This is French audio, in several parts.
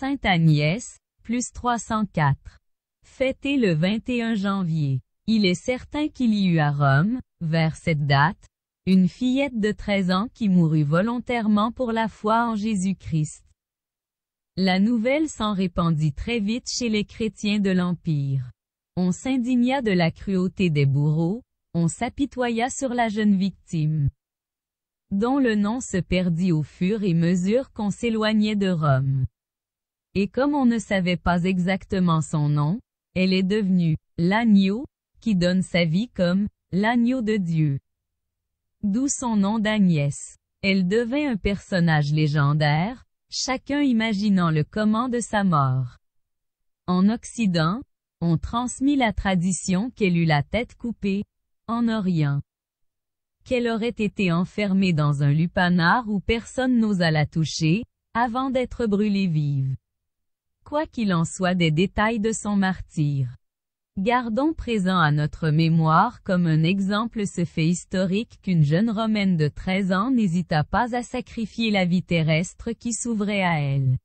Sainte Agnès, plus 304. Fêté le 21 janvier. Il est certain qu'il y eut à Rome, vers cette date, une fillette de 13 ans qui mourut volontairement pour la foi en Jésus-Christ. La nouvelle s'en répandit très vite chez les chrétiens de l'Empire. On s'indigna de la cruauté des bourreaux, on s'apitoya sur la jeune victime, dont le nom se perdit au fur et mesure qu'on s'éloignait de Rome et comme on ne savait pas exactement son nom, elle est devenue l'agneau, qui donne sa vie comme l'agneau de Dieu. D'où son nom d'Agnès. Elle devint un personnage légendaire, chacun imaginant le comment de sa mort. En Occident, on transmit la tradition qu'elle eut la tête coupée, en Orient. Qu'elle aurait été enfermée dans un lupanar où personne n'osa la toucher, avant d'être brûlée vive. Quoi qu'il en soit des détails de son martyr. Gardons présent à notre mémoire comme un exemple ce fait historique qu'une jeune Romaine de 13 ans n'hésita pas à sacrifier la vie terrestre qui s'ouvrait à elle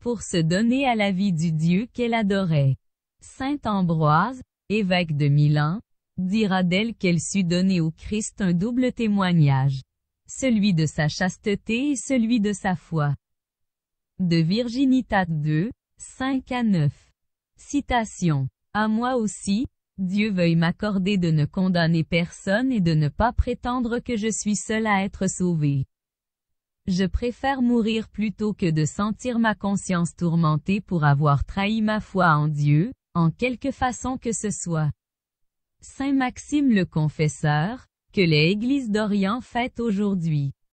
pour se donner à la vie du Dieu qu'elle adorait. Saint Ambroise, évêque de Milan, dira d'elle qu'elle sut donner au Christ un double témoignage, celui de sa chasteté et celui de sa foi de Virginita 2, 5 à 9. Citation. À moi aussi, Dieu veuille m'accorder de ne condamner personne et de ne pas prétendre que je suis seul à être sauvé. Je préfère mourir plutôt que de sentir ma conscience tourmentée pour avoir trahi ma foi en Dieu, en quelque façon que ce soit. Saint Maxime le Confesseur, que l'Église d'Orient fête aujourd'hui.